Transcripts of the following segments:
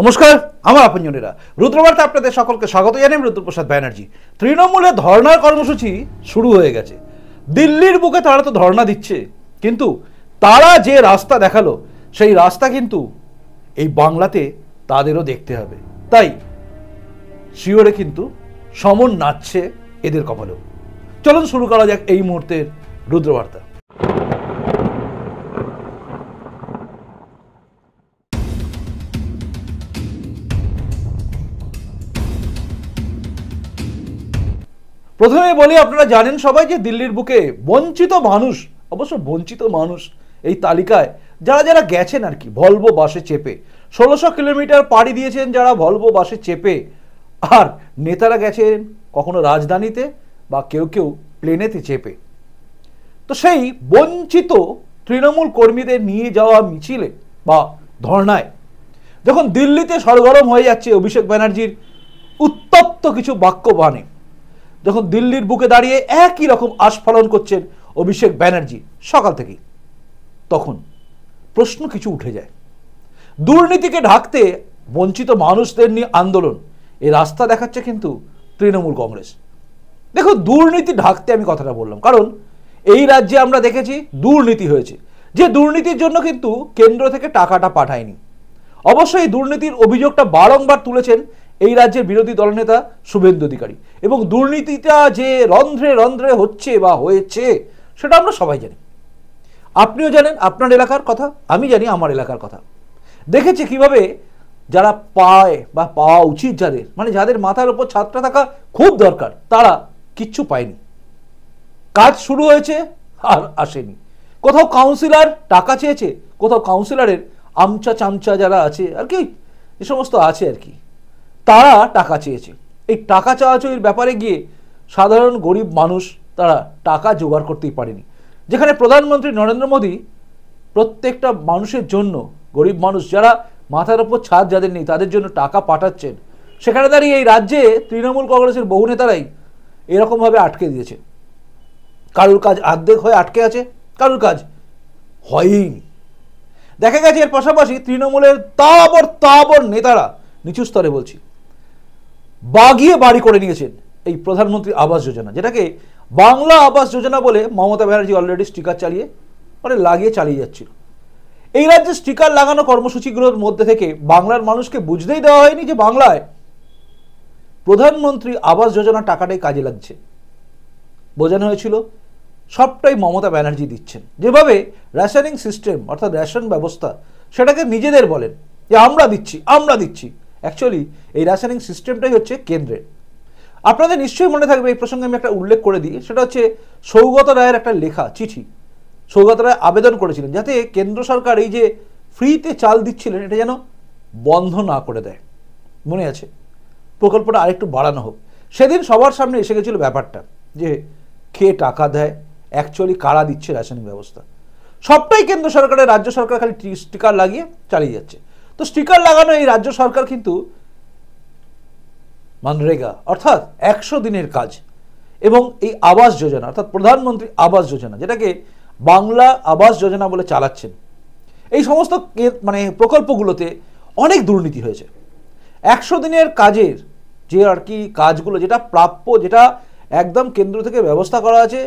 নমস্কার আমার আপনজনেরা রুদ্রবার্তা আপনাদের সকলকে স্বাগত জানাই রুদ্রপ্রসাদ ব্যানার্জি তৃণমূলে ধর্নার কর্মসূচি শুরু হয়ে গেছে দিল্লির বুকে তারা তো ধর্না দিচ্ছে কিন্তু তারা যে রাস্তা দেখালো সেই রাস্তা কিন্তু এই বাংলাতে তাদেরও দেখতে হবে তাই শিওরে কিন্তু সমন নাচছে এদের কপালেও চলুন শুরু করা যাক এই মুহূর্তের রুদ্রবার্তা প্রথমে বলি আপনারা জানেন সবাই যে দিল্লির বুকে বঞ্চিত মানুষ অবশ্য বঞ্চিত মানুষ এই তালিকায় যারা যারা গেছেন আর কি ভলভো বাসে চেপে ষোলোশো কিলোমিটার পাড়ি দিয়েছেন যারা ভলভো বাসে চেপে আর নেতারা গেছেন কখনো রাজধানীতে বা কেউ কেউ প্লেনেতে চেপে তো সেই বঞ্চিত তৃণমূল কর্মীদের নিয়ে যাওয়া মিছিলে বা ধর্নায় যখন দিল্লিতে সরগরম হয়ে যাচ্ছে অভিষেক ব্যানার্জির উত্তপ্ত কিছু বাক্য বাণী যখন দিল্লির বুকে দাঁড়িয়ে একই রকম আস্ফলন করছেন অভিষেক ব্যানার্জি সকাল থেকেই তখন প্রশ্ন কিছু উঠে যায় দুর্নীতিকে ঢাকতে বঞ্চিত মানুষদের নিয়ে আন্দোলন এ রাস্তা দেখাচ্ছে কিন্তু তৃণমূল কংগ্রেস দেখো দুর্নীতি ঢাকতে আমি কথাটা বললাম কারণ এই রাজ্যে আমরা দেখেছি দুর্নীতি হয়েছে যে দুর্নীতির জন্য কিন্তু কেন্দ্র থেকে টাকাটা পাঠায়নি অবশ্যই দুর্নীতির অভিযোগটা বারংবার তুলেছেন এই রাজ্যের বিরোধী দলনেতা শুভেন্দু অধিকারী এবং দুর্নীতিটা যে রন্ধ্রে রন্ধ্রে হচ্ছে বা হয়েছে সেটা আমরা সবাই জানি আপনিও জানেন আপনার এলাকার কথা আমি জানি আমার এলাকার কথা দেখেছি কিভাবে যারা পায় বা পাওয়া উচিত যাদের মানে যাদের মাথার উপর ছাত্রা থাকা খুব দরকার তারা কিচ্ছু পায়নি কাজ শুরু হয়েছে আর আসেনি কোথাও কাউন্সিলার টাকা চেয়েছে কোথাও কাউন্সিলারের আমচা চামচা যারা আছে আর কি এ সমস্ত আছে আর কি তারা টাকা চেয়েছে এই টাকা চাওয়াচুরির ব্যাপারে গিয়ে সাধারণ গরিব মানুষ তারা টাকা জোগাড় করতেই পারেনি যেখানে প্রধানমন্ত্রী নরেন্দ্র মোদী প্রত্যেকটা মানুষের জন্য গরিব মানুষ যারা মাথার ওপর ছাদ যাদের নেই তাদের জন্য টাকা পাঠাচ্ছেন সেখানে দাঁড়িয়ে এই রাজ্যে তৃণমূল কংগ্রেসের বহু নেতারাই এরকমভাবে আটকে দিয়েছে কারুর কাজ আর্ধেক হয়ে আটকে আছে কারুর কাজ হয়ইনি দেখা গেছে এর পাশাপাশি তৃণমূলের তাবর তাবর নেতারা নিচু স্তরে বলছি বাগিয়ে বাড়ি করে নিয়েছেন এই প্রধানমন্ত্রী আবাস যোজনা যেটাকে বাংলা আবাস যোজনা বলে মমতা ব্যানার্জি অলরেডি স্টিকার চালিয়ে মানে লাগিয়ে চালিয়ে যাচ্ছিল এই রাজ্যে স্টিকার লাগানো কর্মসূচিগুলোর মধ্যে থেকে বাংলার মানুষকে বুঝতেই দেওয়া হয়নি যে বাংলায় প্রধানমন্ত্রী আবাস যোজনা টাকাটাই কাজে লাগছে বোঝানো হয়েছিল সবটাই মমতা ব্যানার্জি দিচ্ছেন যেভাবে রেশনিং সিস্টেম অর্থাৎ রেশন ব্যবস্থা সেটাকে নিজেদের বলেন যে আমরা দিচ্ছি আমরা দিচ্ছি অ্যাকচুয়ালি এই রাসায়নিক সিস্টেমটাই হচ্ছে কেন্দ্রের আপনাদের নিশ্চয়ই মনে থাকবে এই প্রসঙ্গে আমি একটা উল্লেখ করে দিই সেটা হচ্ছে সৌগত রায়ের একটা লেখা চিঠি সৌগত রায় আবেদন করেছিলেন যাতে কেন্দ্র সরকার এই যে ফ্রিতে চাল দিচ্ছিলেন এটা যেন বন্ধ না করে দেয় মনে আছে প্রকল্পটা আরেকটু বাড়ানো হোক সেদিন সবার সামনে এসে গেছিলো ব্যাপারটা যে কে টাকা দেয় অ্যাকচুয়ালি কারা দিচ্ছে রাসায়নিক ব্যবস্থা সবটাই কেন্দ্র সরকারের রাজ্য সরকার খালি স্টিকার লাগিয়ে চালিয়ে যাচ্ছে তো স্টিকার লাগানো এই রাজ্য সরকার কিন্তু মানরেগা অর্থাৎ একশো দিনের কাজ এবং এই আবাস যোজনা অর্থাৎ প্রধানমন্ত্রী আবাস যোজনা যেটাকে বাংলা আবাস যোজনা বলে চালাচ্ছেন এই সমস্ত মানে প্রকল্পগুলোতে অনেক দুর্নীতি হয়েছে একশো দিনের কাজের যে আর কি কাজগুলো যেটা প্রাপ্য যেটা একদম কেন্দ্র থেকে ব্যবস্থা করা আছে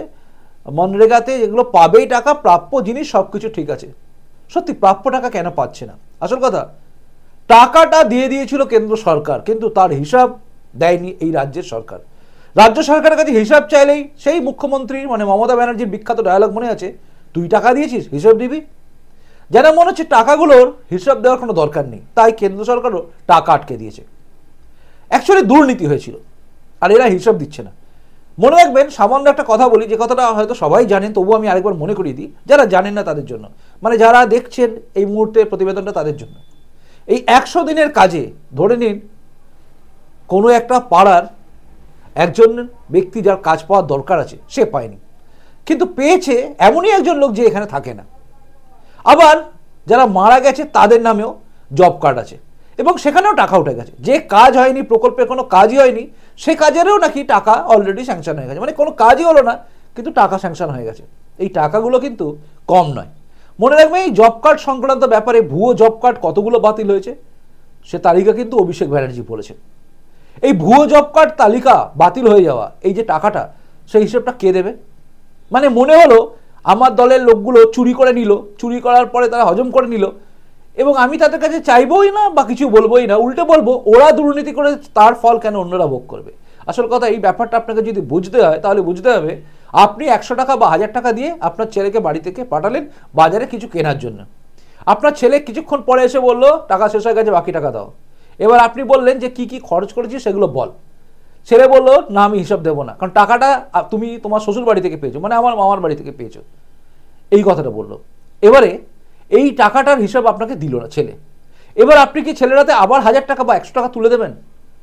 মনরেগাতে যেগুলো পাবেই টাকা প্রাপ্য জিনিস সব কিছু ঠিক আছে সত্যি প্রাপ্য টাকা কেন পাচ্ছে না আসল কথা টাকাটা দিয়ে দিয়েছিল কেন্দ্র সরকার কিন্তু তার হিসাব দেয়নি এই রাজ্যের সরকার রাজ্য সরকারের কাছে হিসাব চাইলেই সেই মুখ্যমন্ত্রী মানে মমতা ব্যানার্জির বিখ্যাত ডায়ালগ মনে আছে তুই টাকা দিয়েছিস হিসাব দিবি যেন মনে হচ্ছে টাকাগুলোর হিসাব দেওয়ার কোনো দরকার নেই তাই কেন্দ্র সরকারও টাকা আটকে দিয়েছে অ্যাকচুয়ালি দুর্নীতি হয়েছিল আর এরা হিসাব দিচ্ছে না মনে রাখবেন সামান্য একটা কথা বলি যে কথাটা হয়তো সবাই জানেন তবুও আমি আরেকবার মনে করিয়ে দিই যারা জানেন না তাদের জন্য মানে যারা দেখছেন এই মুহূর্তে প্রতিবেদনটা তাদের জন্য এই একশো দিনের কাজে ধরে নিন কোনো একটা পাড়ার একজন ব্যক্তি যার কাজ পাওয়ার দরকার আছে সে পায়নি কিন্তু পেয়েছে এমনই একজন লোক যে এখানে থাকে না আবার যারা মারা গেছে তাদের নামেও জব কার্ড আছে এবং সেখানেও টাকা উঠে গেছে যে কাজ হয়নি প্রকল্পের কোনো কাজই হয়নি সে কাজেরও নাকি টাকা অলরেডি স্যাংশন হয়ে গেছে মানে কোনো কাজই হলো না কিন্তু টাকা স্যাংশন হয়ে গেছে এই টাকাগুলো কিন্তু কম নয় মনে রাখবে এই জব কার্ড সংক্রান্ত ব্যাপারে ভুয়ো জব কার্ড কতগুলো বাতিল হয়েছে সে তালিকা কিন্তু অভিষেক ব্যানার্জি বলেছে এই ভুয়ো জব কার্ড তালিকা বাতিল হয়ে যাওয়া এই যে টাকাটা সেই হিসেবটা কে দেবে মানে মনে হলো আমার দলের লোকগুলো চুরি করে নিল চুরি করার পরে তারা হজম করে নিল এবং আমি তাদের কাছে চাইবই না বা কিছু বলবোই না উল্টে বলবো ওরা দুর্নীতি করে তার ফল কেন অন্যরা ভোগ করবে আসল কথা এই ব্যাপারটা আপনাকে যদি বুঝতে হয় তাহলে বুঝতে হবে আপনি একশো টাকা বা হাজার টাকা দিয়ে আপনার ছেলেকে বাড়ি থেকে পাঠালেন বাজারে কিছু কেনার জন্য আপনার ছেলে কিছুক্ষণ পরে এসে বলল টাকা শেষ হয়ে গেছে বাকি টাকা দাও এবার আপনি বললেন যে কি কি খরচ করেছি সেগুলো বল ছেলে বললো না আমি হিসাব দেবো না কারণ টাকাটা তুমি তোমার শ্বশুর বাড়ি থেকে পেয়েছো মানে আমার মামার বাড়ি থেকে পেয়েছো এই কথাটা বললো এবারে এই টাকাটার হিসাব আপনাকে দিল না ছেলে এবার আপনি কি ছেলেরাতে আবার হাজার টাকা বা একশো টাকা তুলে দেবেন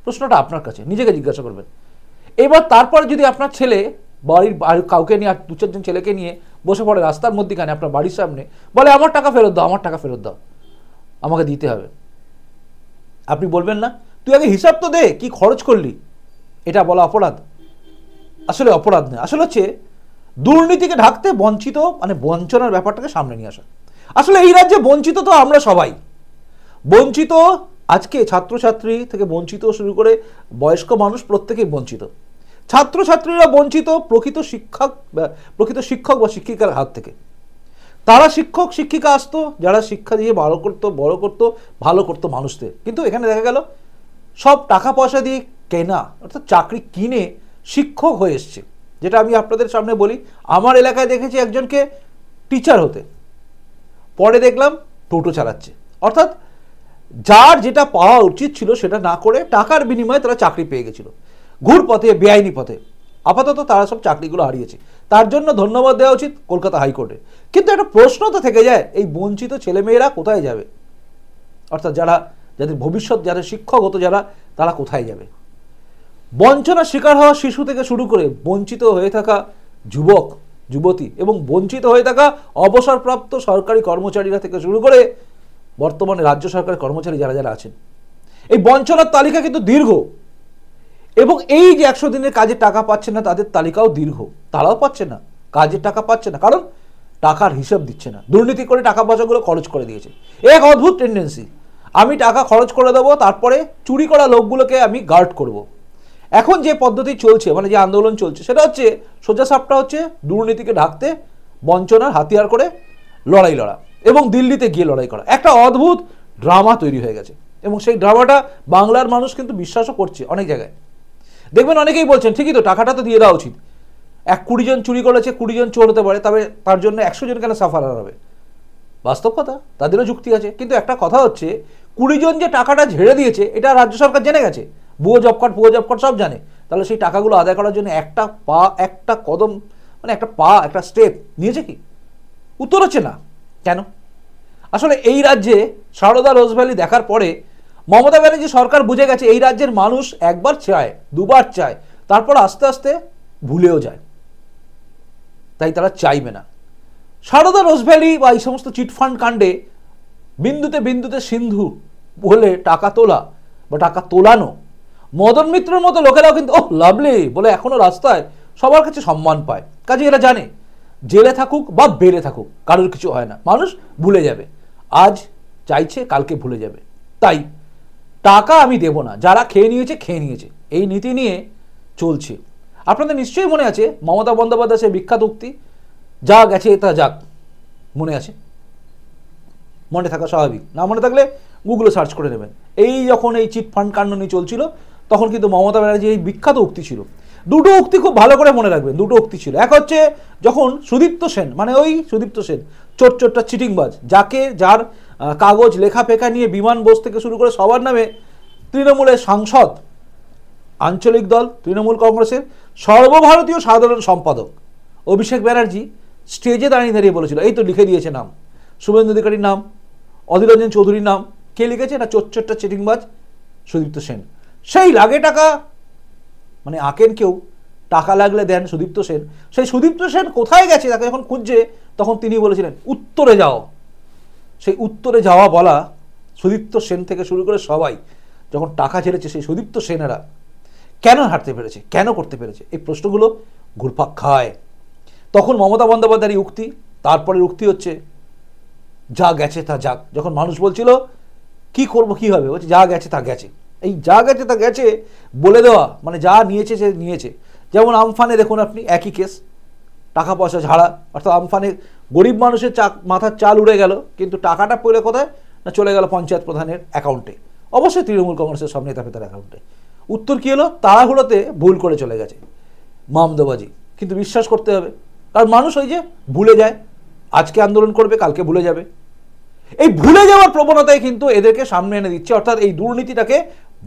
প্রশ্নটা আপনার কাছে নিজেকে জিজ্ঞাসা করবেন এবার তারপরে যদি আপনার ছেলে বাড়ির কাউকে নিয়ে দু চারজন ছেলেকে নিয়ে বসে পড়ে রাস্তার মধ্যেখানে আপনার বাড়ির সামনে বলে আমার টাকা ফেরত দাও আমার টাকা ফেরত দাও আমাকে দিতে হবে আপনি বলবেন না তুই আগে হিসাব তো দে কি খরচ করলি এটা বলা অপরাধ আসলে অপরাধ নয় আসলে হচ্ছে দুর্নীতিকে ঢাকতে বঞ্চিত মানে বঞ্চনার ব্যাপারটাকে সামনে নিয়ে আসা আসলে এই রাজ্যে বঞ্চিত তো আমরা সবাই বঞ্চিত আজকে ছাত্রছাত্রী থেকে বঞ্চিত শুরু করে বয়স্ক মানুষ প্রত্যেকেই বঞ্চিত ছাত্রছাত্রীরা বঞ্চিত প্রকৃত শিক্ষক প্রকৃত শিক্ষক বা শিক্ষিকার হাত থেকে তারা শিক্ষক শিক্ষিকা আসতো যারা শিক্ষা দিয়ে ভালো করতো বড় করতো ভালো করতো মানুষদের কিন্তু এখানে দেখা গেল সব টাকা পয়সা দিয়ে কেনা অর্থাৎ চাকরি কিনে শিক্ষক হয়ে এসছে যেটা আমি আপনাদের সামনে বলি আমার এলাকায় দেখেছি একজনকে টিচার হতে পরে দেখলাম টোটো চালাচ্ছে অর্থাৎ যার যেটা পাওয়া উচিত ছিল সেটা না করে টাকার বিনিময়ে তারা চাকরি পেয়ে গেছিলো ঘুর পথে বেআইনি পথে আপাতত তারা সব চাকরিগুলো হারিয়েছে তার জন্য ধন্যবাদ দেওয়া উচিত কলকাতা হাইকোর্টে কিন্তু একটা প্রশ্ন তো থেকে যায় এই বঞ্চিত ছেলেমেয়েরা কোথায় যাবে অর্থাৎ যারা যাদের ভবিষ্যৎ যাদের শিক্ষকগত যারা তারা কোথায় যাবে বঞ্চনার শিকার হওয়া শিশু থেকে শুরু করে বঞ্চিত হয়ে থাকা যুবক যুবতী এবং বঞ্চিত হয়ে থাকা অবসরপ্রাপ্ত সরকারি কর্মচারীরা থেকে শুরু করে বর্তমানে রাজ্য সরকারের কর্মচারী যারা যারা আছেন এই বঞ্চনার তালিকা কিন্তু দীর্ঘ এবং এই যে একশো দিনের কাজের টাকা পাচ্ছে না তাদের তালিকাও দীর্ঘ তারাও পাচ্ছে না কাজের টাকা পাচ্ছে না কারণ টাকার হিসাব দিচ্ছে না দুর্নীতি করে টাকা পয়সাগুলো খরচ করে দিয়েছে এক অদ্ভুত টেন্ডেন্সি আমি টাকা খরচ করে দেবো তারপরে চুরি করা লোকগুলোকে আমি গার্ড করবো এখন যে পদ্ধতি চলছে মানে যে আন্দোলন চলছে সেটা হচ্ছে সোজা সাপটা হচ্ছে দুর্নীতিকে ঢাকতে বঞ্চনার হাতিয়ার করে লড়াই লড়া এবং দিল্লিতে গিয়ে লড়াই করা একটা অদ্ভুত ড্রামা তৈরি হয়ে গেছে এবং সেই ড্রামাটা বাংলার মানুষ কিন্তু বিশ্বাসও করছে অনেক জায়গায় দেখবেন অনেকেই বলছেন ঠিকই তো টাকাটা তো দিয়ে দেওয়া উচিত এক কুড়ি জন চুরি করেছে কুড়ি জন চোর হতে পারে তবে তার জন্য একশো জন কেন সাফার হবে বাস্তব কথা তাদেরও যুক্তি আছে কিন্তু একটা কথা হচ্ছে কুড়ি জন যে টাকাটা ঝেড়ে দিয়েছে এটা রাজ্য সরকার জেনে গেছে ভুয়ো জব কার্ড ভুয়ো জব কার্ড সব জানে তাহলে সেই টাকাগুলো আদায় করার জন্য একটা পা একটা কদম মানে একটা পা একটা স্টেপ নিয়েছে কি উত্তর হচ্ছে না কেন আসলে এই রাজ্যে সারদা রোজভ্যালি দেখার পরে মমতা ব্যানার্জি সরকার বুঝে গেছে এই রাজ্যের মানুষ একবার চায় দুবার চায় তারপর আস্তে আস্তে ভুলেও যায় তাই তারা চাইবে না সারদা রোজভ্যালি বা এই সমস্ত চিটফান্ড কাণ্ডে বিন্দুতে বিন্দুতে সিন্ধু বলে টাকা তোলা বা টাকা তোলানো মদন মিত্রর মতো লোকেরাও কিন্তু ও লাভলি বলে এখনও রাস্তায় সবার কাছে সম্মান পায় কাজে এরা জানে জেলে থাকুক বা বেড়ে থাকুক কারোর কিছু হয় না মানুষ ভুলে যাবে আজ চাইছে কালকে ভুলে যাবে তাই টাকা আমি দেব না যারা খেয়ে নিয়েছে খেয়ে নিয়েছে এই নীতি নিয়ে চলছে আপনাদের নিশ্চয়ই মনে আছে মমতা বন্দ্যোপাধ্যায় সে বিখ্যাত উক্তি যা গেছে তা যাক মনে আছে মনে থাকা স্বাভাবিক না মনে থাকলে গুগলে সার্চ করে নেবেন এই যখন এই চিট ফান্ড কাণ্ড নিয়ে চলছিল তখন কিন্তু মমতা ব্যানার্জির এই বিখ্যাত উক্তি ছিল দুটো উক্তি খুব ভালো করে মনে রাখবেন দুটো উক্তি ছিল এক হচ্ছে যখন সুদীপ্ত সেন মানে ওই সুদীপ্ত সেন চোর চোরটা চিটিংবাজ যাকে যার কাগজ লেখা পেখা নিয়ে বিমান বস থেকে শুরু করে সবার নামে তৃণমূলের সাংসদ আঞ্চলিক দল তৃণমূল কংগ্রেসের সর্বভারতীয় সাধারণ সম্পাদক অভিষেক ব্যানার্জি স্টেজে দাঁড়িয়ে দাঁড়িয়ে বলেছিল এই তো লিখে দিয়েছে নাম শুভেন্দু অধিকারীর নাম অধীররঞ্জন চৌধুরীর নাম কে লিখেছে এটা চোরচোরটা চিটিংবাজ সুদীপ্ত সেন সেই লাগে টাকা মানে আঁকেন কেউ টাকা লাগলে দেন সুদীপ্ত সেন সেই সুদীপ্ত সেন কোথায় গেছে তাকে যখন খুঁজছে তখন তিনি বলেছিলেন উত্তরে যাও সেই উত্তরে যাওয়া বলা সুদীপ্ত সেন থেকে শুরু করে সবাই যখন টাকা ছেড়েছে সেই সুদীপ্ত সেনেরা কেন হাঁটতে পেরেছে কেন করতে পেরেছে এই প্রশ্নগুলো ঘুরপাক খায় তখন মমতা বন্দ্যোপাধ্যায়ের উক্তি তারপরের উক্তি হচ্ছে যা গেছে তা যাক যখন মানুষ বলছিল কি করবো কি হবে বলছে যা গেছে তা গেছে এই যা গেছে তা গেছে বলে দেওয়া মানে যা নিয়েছে সে নিয়েছে যেমন আমফানে দেখুন আপনি একই কেস টাকা পয়সা ঝাড়া অর্থাৎ আমফানে গরিব মানুষের চা মাথার চাল উড়ে গেল কিন্তু টাকাটা পড়লে কোথায় না চলে গেল পঞ্চায়েত প্রধানের অ্যাকাউন্টে অবশ্যই তৃণমূল কংগ্রেসের সব নেতা ফেতার অ্যাকাউন্টে উত্তর কী হলো তাড়াহুড়োতে ভুল করে চলে গেছে মামদোবাজি কিন্তু বিশ্বাস করতে হবে কারণ মানুষ ওই যে ভুলে যায় আজকে আন্দোলন করবে কালকে ভুলে যাবে এই ভুলে যাওয়ার প্রবণতায় কিন্তু এদেরকে সামনে এনে দিচ্ছে অর্থাৎ এই দুর্নীতিটাকে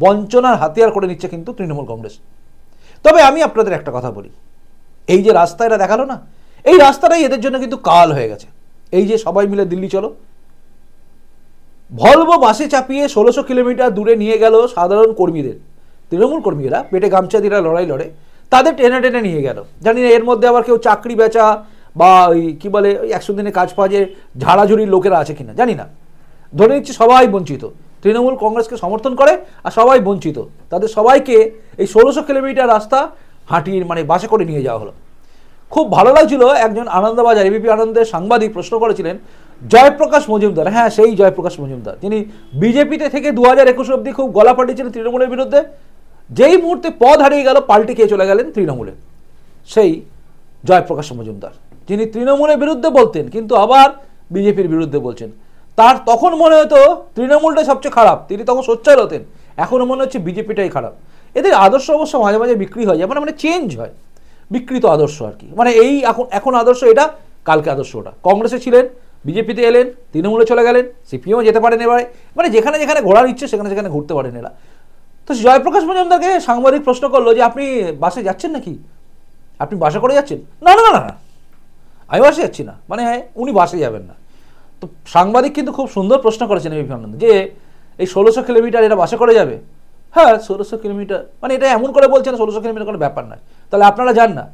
বঞ্চনার হাতিয়ার করে নিচ্ছে কিন্তু তৃণমূল কংগ্রেস তবে আমি আপনাদের একটা কথা বলি এই যে রাস্তা এরা দেখালো না এই রাস্তাটাই এদের জন্য কিন্তু কাল হয়ে গেছে এই যে সবাই মিলে দিল্লি চলো ভলভো বাসে চাপিয়ে ষোলোশো কিলোমিটার দূরে নিয়ে গেল সাধারণ কর্মীদের তৃণমূল কর্মীরা পেটে গামছা দিয়ে লড়াই লড়ে তাদের টেনে টেনে নিয়ে গেল জানি না এর মধ্যে আবার কেউ চাকরি বেচা বা ওই কী বলে ওই একশো দিনে কাজ পাওয়া যে ঝাড়াঝুড়ির লোকেরা আছে কিনা জানি না ধরে নিচ্ছি সবাই বঞ্চিত তৃণমূল কংগ্রেসকে সমর্থন করে আর সবাই বঞ্চিত তাদের সবাইকে এই ষোলোশো কিলোমিটার রাস্তা হাঁটিয়ে মানে বাসে করে নিয়ে যাওয়া হলো খুব ভালো লাগছিল একজন আনন্দবাজার এবিপি আনন্দের সাংবাদিক প্রশ্ন করেছিলেন জয়প্রকাশ মজুমদার হ্যাঁ সেই জয়প্রকাশ মজুমদার যিনি বিজেপিতে থেকে দু হাজার একুশ অব্দি খুব গলা পাল্টেছিলেন তৃণমূলের বিরুদ্ধে যেই মুহূর্তে পদ হারিয়ে গেল পাল্টে খেয়ে চলে গেলেন তৃণমূলে সেই জয়প্রকাশ মজুমদার যিনি তৃণমূলের বিরুদ্ধে বলতেন কিন্তু আবার বিজেপির বিরুদ্ধে বলছেন তার তখন মনে হতো তৃণমূলটাই সবচেয়ে খারাপ তিনি তখন সোচ্চার হতেন এখনও মনে হচ্ছে বিজেপিটাই খারাপ এদের আদর্শ অবশ্য মাঝে মাঝে বিক্রি হয় যেমন মানে মানে চেঞ্জ হয় বিকৃত আদর্শ আর কি মানে এই এখন এখন আদর্শ এটা কালকে আদর্শ ওটা কংগ্রেসে ছিলেন বিজেপিতে এলেন তৃণমূলে চলে গেলেন সিপিএমও যেতে পারেন এবারে মানে যেখানে যেখানে ঘোরার ইচ্ছে সেখানে সেখানে ঘুরতে পারেন এরা তো জয়প্রকাশ মজুমদারকে সাংবাদিক প্রশ্ন করলো যে আপনি বাসে যাচ্ছেন নাকি আপনি বাসে করে যাচ্ছেন না না না না আমি বাসে যাচ্ছি না মানে হ্যাঁ উনি বাসে যাবেন না তো সাংবাদিক কিন্তু খুব সুন্দর প্রশ্ন করেছেন বিবেকানন্দ যে এই ষোলোশো কিলোমিটার এটা বাসে করে যাবে হ্যাঁ ষোলোশো কিলোমিটার মানে এটা এমন করে বলছেন ষোলোশো কিলোমিটার কোনো ব্যাপার নয় তাহলে আপনারা যান না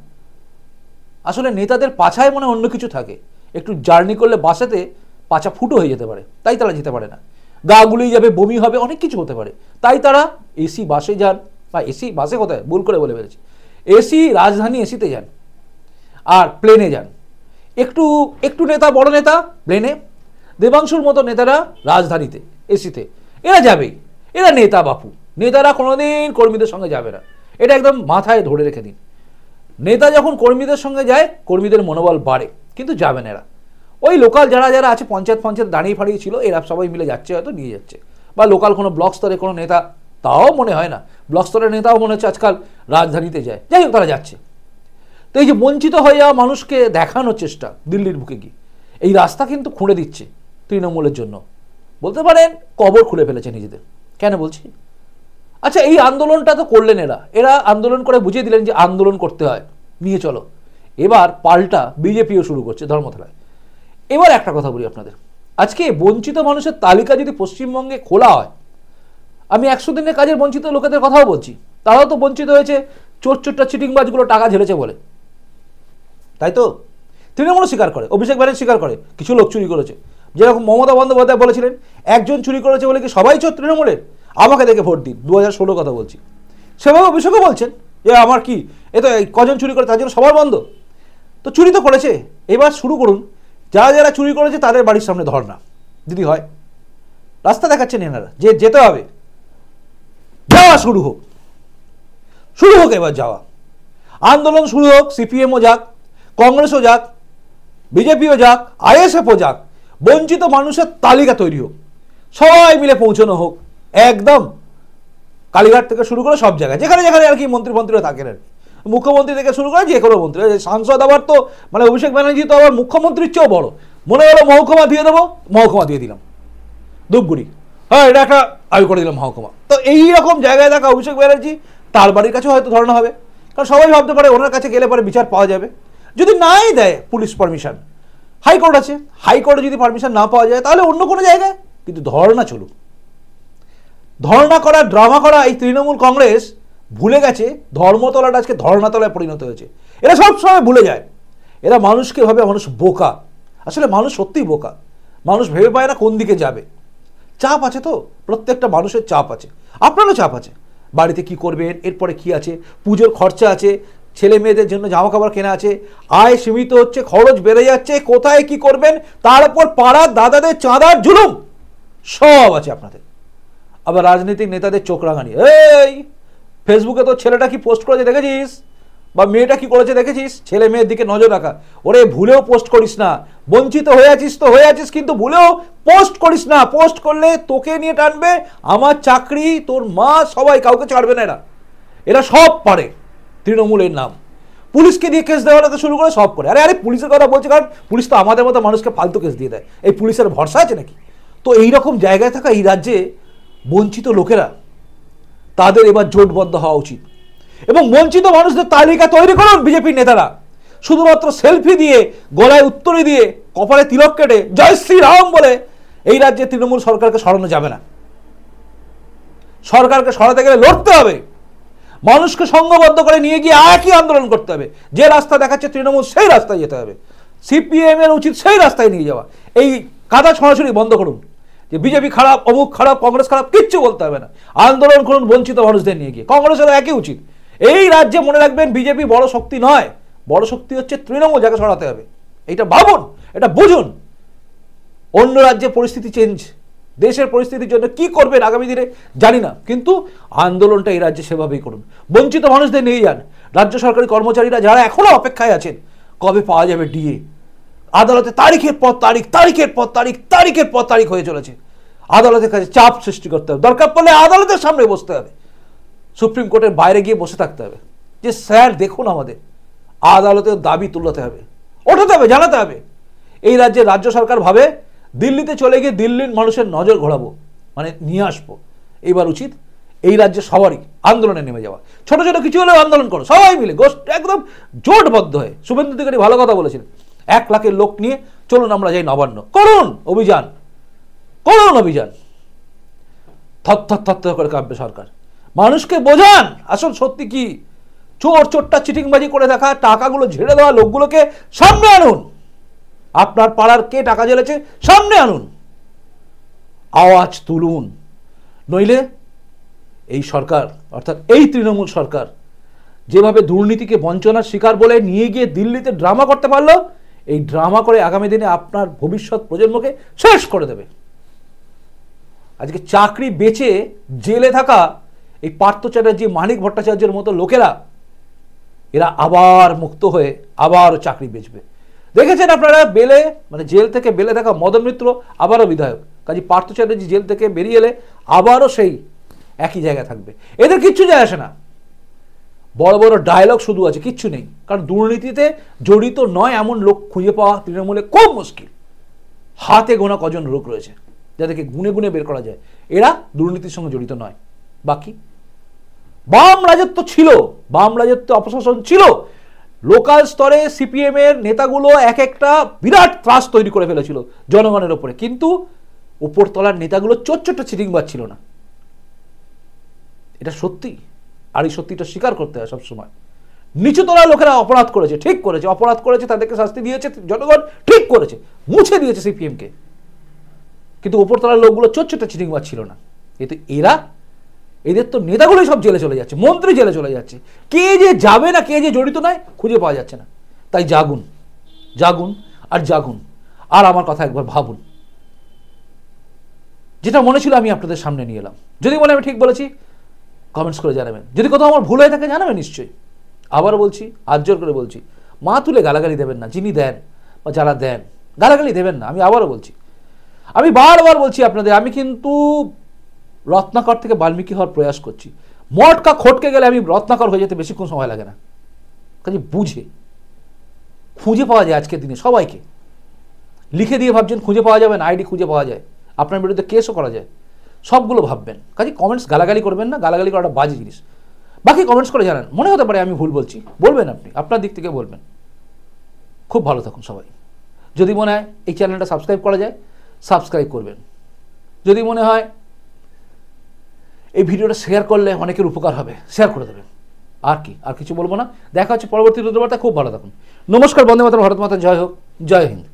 আসলে নেতাদের পাছায় মনে অন্য কিছু থাকে একটু জার্নি করলে বাসেতে পাছা ফুটো হয়ে যেতে পারে তাই তারা যেতে পারে না গা গুলিয়ে যাবে বমি হবে অনেক কিছু হতে পারে তাই তারা এসি বাসে যান বা এসি বাসে কোথায় ভুল করে বলে ফেলেছি এসি রাজধানী এসিতে যান আর প্লেনে যান একটু একটু নেতা বড় নেতা প্লেনে দেবাংশুর মতো নেতারা রাজধানীতে এসিতে এরা যাবেই এরা নেতা বাপু নেতারা কোনোদিন কর্মীদের সঙ্গে যাবে না এটা একদম মাথায় ধরে রেখে দিন নেতা যখন কর্মীদের সঙ্গে যায় কর্মীদের মনোবল বাড়ে কিন্তু যাবে না এরা ওই লোকাল যারা যারা আছে পঞ্চায়েত পঞ্চায়েত দাঁড়িয়ে ফাড়িয়ে ছিল এরা সবাই মিলে যাচ্ছে হয়তো নিয়ে যাচ্ছে বা লোকাল কোনো ব্লক স্তরে কোনো নেতা তাও মনে হয় না ব্লক স্তরের নেতাও মনে হচ্ছে আজকাল রাজধানীতে যায় যাই হোক তারা যাচ্ছে তো এই যে বঞ্চিত হয়ে যাওয়া মানুষকে দেখানোর চেষ্টা দিল্লির বুকে গিয়ে এই রাস্তা কিন্তু খুঁড়ে দিচ্ছে তৃণমূলের জন্য বলতে পারেন কবর খুলে ফেলেছে নিজেদের কেন বলছি আচ্ছা এই আন্দোলনটা তো করলেন এরা এরা আন্দোলন করে বুঝিয়ে দিলেন যে আন্দোলন করতে হয় নিয়ে চলো এবার পাল্টা বিজেপিও শুরু করছে ধর্মতলায় এবার একটা কথা বলি আপনাদের আজকে বঞ্চিত মানুষের তালিকা যদি পশ্চিমবঙ্গে খোলা হয় আমি একশো দিনের কাজের বঞ্চিত লোকেদের কথাও বলছি তারাও তো বঞ্চিত হয়েছে চোর চোরটা চিটিংবাজগুলো টাকা ঝেড়েছে বলে তাই তো তৃণমূলও স্বীকার করে অভিষেক ব্যানার্জি স্বীকার করে কিছু লোক চুরি করেছে যেরকম মমতা বন্দ্যোপাধ্যায় বলেছিলেন একজন চুরি করেছে বলে কি সবাই চোর তৃণমূলের আমাকে দেখে ভোট দিন দু হাজার কথা বলছি সেভাবে অভিষেকও বলছেন যে আমার কি এ তো কজন চুরি করে তার জন্য সবার বন্ধ তো চুরি তো করেছে এবার শুরু করুন যারা যারা চুরি করেছে তাদের বাড়ির সামনে ধর্না যদি হয় রাস্তা দেখাচ্ছেন এনারা যে যেতে হবে যাওয়া শুরু হোক শুরু হোক এবার যাওয়া আন্দোলন শুরু হোক সিপিএমও যাক কংগ্রেসও যাক বিজেপিও যাক আইএসএফও যাক বঞ্চিত মানুষের তালিকা তৈরি হোক সবাই মিলে পৌঁছানো হোক একদম কালীঘাট থেকে শুরু করে সব জায়গায় যেখানে যেখানে আর কি মন্ত্রীমন্ত্রীরা থাকেন আর কি মুখ্যমন্ত্রী থেকে শুরু করে যে কোনো মন্ত্রী সাংসদ আবার তো মানে অভিষেক ব্যানার্জি তো আবার মুখ্যমন্ত্রীর চেয়েও বড় মনে হলো মহকুমা দিয়ে দেবো মহকুমা দিয়ে দিলাম ধূপগুড়ি হ্যাঁ এটা একটা আয়ু করে দিলাম মহকুমা তো এই রকম জায়গায় দেখা অভিষেক ব্যানার্জি তার বাড়ির কাছে হয়তো ধরানো হবে কারণ সবাই ভাবতে পারে ওনার কাছে গেলে পরে বিচার পাওয়া যাবে যদি নাই দেয় পুলিশ পারমিশন হাইকোর্ট আছে হাইকোর্টে যদি পারমিশন না পাওয়া যায় তাহলে অন্য কোনো জায়গায় কিন্তু ধর্ণা চলুক ধর্ণা করা ড্রামা করা এই তৃণমূল কংগ্রেস ভুলে গেছে ধর্মতলাটা আজকে ধর্ণাতলায় পরিণত হয়েছে এরা সবসময় ভুলে যায় এরা মানুষকে ভাবে মানুষ বোকা আসলে মানুষ সত্যিই বোকা মানুষ ভেবে পায় না কোন দিকে যাবে চাপ আছে তো প্রত্যেকটা মানুষের চাপ আছে আপনারও চাপ আছে বাড়িতে কি করবেন এরপরে কি আছে পুজোর খরচা আছে ছেলে মেয়েদের জন্য জামা কাপড় কেনা আছে আয় সীমিত হচ্ছে খরচ বেড়ে যাচ্ছে কোথায় কি করবেন তার উপর পাড়ার দাদাদের চাঁদার জুলুম সব আছে আপনাদের আবার রাজনৈতিক নেতাদের চোখ রাঙানি এই ফেসবুকে তো ছেলেটা কি পোস্ট করেছে দেখেছিস বা মেয়েটা কি করেছে দেখেছিস ছেলে মেয়ের দিকে নজর রাখা ওরে ভুলেও পোস্ট করিস না বঞ্চিত হয়ে আছিস তো হয়ে আছিস কিন্তু ভুলেও পোস্ট করিস না পোস্ট করলে তোকে নিয়ে টানবে আমার চাকরি তোর মা সবাই কাউকে ছাড়বে না এরা এরা সব পারে তৃণমূলের নাম পুলিশকে দিয়ে কেস দেওয়া থেকে শুরু করে সব করে আরে আরে পুলিশের কথা বলছে কারণ পুলিশ তো আমাদের মতো মানুষকে ফালতু কেস দিয়ে দেয় এই পুলিশের ভরসা আছে নাকি তো এই রকম জায়গায় থাকা এই রাজ্যে বঞ্চিত লোকেরা তাদের এবার জোটবদ্ধ হওয়া উচিত এবং বঞ্চিত মানুষদের তালিকা তৈরি করুন বিজেপির নেতারা শুধুমাত্র সেলফি দিয়ে গলায় উত্তরে দিয়ে কপালে তিলক কেটে জয় শ্রীরাম বলে এই রাজ্যে তৃণমূল সরকারকে সরানো যাবে না সরকারকে সরাতে গেলে লড়তে হবে মানুষকে সংঘবদ্ধ করে নিয়ে গিয়ে একই আন্দোলন করতে হবে যে রাস্তা দেখাচ্ছে তৃণমূল সেই রাস্তায় যেতে হবে সিপিএম এর উচিত সেই রাস্তায় নিয়ে যাওয়া এই কাদা ছড়াছড়ি বন্ধ করুন যে বিজেপি খারাপ অমুক খারাপ কংগ্রেস খারাপ কিচ্ছু বলতে হবে না আন্দোলন করুন বঞ্চিত মানুষদের নিয়ে গিয়ে কংগ্রেসের একই উচিত এই রাজ্যে মনে রাখবেন বিজেপি বড় শক্তি নয় বড় শক্তি হচ্ছে তৃণমূল যাকে সরাতে হবে এটা ভাবুন এটা বুঝুন অন্য রাজ্যে পরিস্থিতি চেঞ্জ দেশের পরিস্থিতির জন্য কি করবেন আগামী দিনে জানি না কিন্তু আন্দোলনটা এই রাজ্যে সেভাবেই করুন বঞ্চিত মানুষদের নিয়ে যান রাজ্য সরকারি কর্মচারীরা যারা এখনও অপেক্ষায় আছেন কবে পাওয়া যাবে ডিএ আদালতে তারিখের পর তারিখ তারিখের পর তারিখ তারিখের পর তারিখ হয়ে চলেছে আদালতের কাছে চাপ সৃষ্টি করতে হবে দরকার পড়লে আদালতের সামনে বসতে হবে সুপ্রিম কোর্টের বাইরে গিয়ে বসে থাকতে হবে যে স্যার দেখুন আমাদের আদালতের দাবি তুলাতে হবে ওঠাতে হবে জানাতে হবে এই রাজ্যে রাজ্য সরকার ভাবে দিল্লিতে চলে গিয়ে দিল্লির মানুষের নজর ঘোরাবো মানে নিয়ে আসবো এইবার উচিত এই রাজ্যে সবারই আন্দোলনে নেমে যাওয়া ছোট ছোট কিছু হলেও আন্দোলন করো সবাই মিলে গোষ্ঠ একদম জোটবদ্ধ হয়ে শুভেন্দু অধিকারী ভালো কথা বলেছিলেন এক লাখের লোক নিয়ে চলুন আমরা যাই নবান্ন করুন অভিযান করুন অভিযান থর থর করে কাঁপবে সরকার মানুষকে বোঝান আসল সত্যি কি চোর চোরটা চিটিংবাজি করে দেখা টাকাগুলো ঝেড়ে দেওয়া লোকগুলোকে সামনে আনুন আপনার পাড়ার কে টাকা জ্বেলেছে সামনে আনুন আওয়াজ তুলুন নইলে এই সরকার অর্থাৎ এই তৃণমূল সরকার যেভাবে দুর্নীতিকে বঞ্চনার শিকার বলে নিয়ে গিয়ে দিল্লিতে ড্রামা করতে পারলো এই ড্রামা করে আগামী দিনে আপনার ভবিষ্যৎ প্রজন্মকে শেষ করে দেবে আজকে চাকরি বেচে জেলে থাকা এই পার্থ চ্যাটার্জি মানিক ভট্টাচার্যের মতো লোকেরা এরা আবার মুক্ত হয়ে আবারও চাকরি বেচবে দেখেছেন আপনারা বেলে মানে জেল থেকে বেলে থাকা মদন মিত্র আবারও বিধায়ক কাজী পার্থ চ্যাটার্জি জেল থেকে বেরিয়ে এলে আবারও সেই একই জায়গায় থাকবে এদের কিচ্ছু যায় আসে না বড় বড় ডায়লগ শুধু আছে কিচ্ছু নেই কারণ দুর্নীতিতে জড়িত নয় এমন লোক খুঁজে পাওয়া তৃণমূলে খুব মুশকিল হাতে গোনা কজন লোক রয়েছে যাদেরকে গুনে গুনে বের করা যায় এরা দুর্নীতির সঙ্গে জড়িত নয় বাকি বাম রাজত্ব ছিল বাম রাজত্ব অপশাসন ছিল লোকাল স্তরে সিপিএম এর নেতাগুলো এক একটা বিরাট ত্রাস তৈরি করে ফেলেছিল জনগণের ওপরে কিন্তু উপরতলার নেতাগুলো চোট চিটিং ছিল না এটা সত্যি আর এই সত্যিটা স্বীকার করতে হয় সবসময় নিচুতলার লোকেরা অপরাধ করেছে ঠিক করেছে অপরাধ করেছে তাদেরকে শাস্তি দিয়েছে জনগণ ঠিক করেছে মুছে দিয়েছে সিপিএমকে কিন্তু উপরতলার লোকগুলো চোট চিটিং ছিল না কিন্তু এরা এদের তো নেতাগুলোই সব জেলে চলে যাচ্ছে মন্ত্রী জেলে চলে যাচ্ছে কে যে যাবে না কে যে জড়িত নয় খুঁজে পাওয়া যাচ্ছে না তাই জাগুন জাগুন আর জাগুন আর আমার কথা একবার ভাবুন যেটা মনে ছিল আমি আপনাদের সামনে নিয়ে এলাম যদি মনে আমি ঠিক বলেছি কমেন্টস করে জানাবেন যদি কোথাও আমার ভুল হয়ে থাকে জানাবেন নিশ্চয়ই আবারও বলছি আজ্জোর করে বলছি মা তুলে গালাগালি দেবেন না যিনি দেন বা যারা দেন গালাগালি দেবেন না আমি আবারও বলছি আমি বারবার বলছি আপনাদের আমি কিন্তু রত্নাকর থেকে বাল্মীকি হওয়ার প্রয়াস করছি মটকা খটকে গেলে আমি রত্নাকর হয়ে যেতে বেশিক্ষণ সময় লাগে না কাজে বুঝে খুঁজে পাওয়া যায় আজকের দিনে সবাইকে লিখে দিয়ে ভাবছেন খুঁজে পাওয়া যাবে না আইডি খুঁজে পাওয়া যায় আপনার বিরুদ্ধে কেসও করা যায় সবগুলো ভাববেন কাজে কমেন্টস গালাগালি করবেন না গালাগালি করাটা বাজে জিনিস বাকি কমেন্টস করে জানান মনে হতে পারে আমি ভুল বলছি বলবেন আপনি আপনার দিক থেকে বলবেন খুব ভালো থাকুন সবাই যদি মনে হয় এই চ্যানেলটা সাবস্ক্রাইব করা যায় সাবস্ক্রাইব করবেন যদি মনে হয় এই ভিডিওটা শেয়ার করলে অনেকের উপকার হবে শেয়ার করে দেবেন আর কি আর কিছু বলবো না দেখা হচ্ছে পরবর্তী রুদ্রবার্তা খুব ভালো থাকুন নমস্কার বন্দে মাতা ভারত মাতা জয় হোক জয় হিন্দ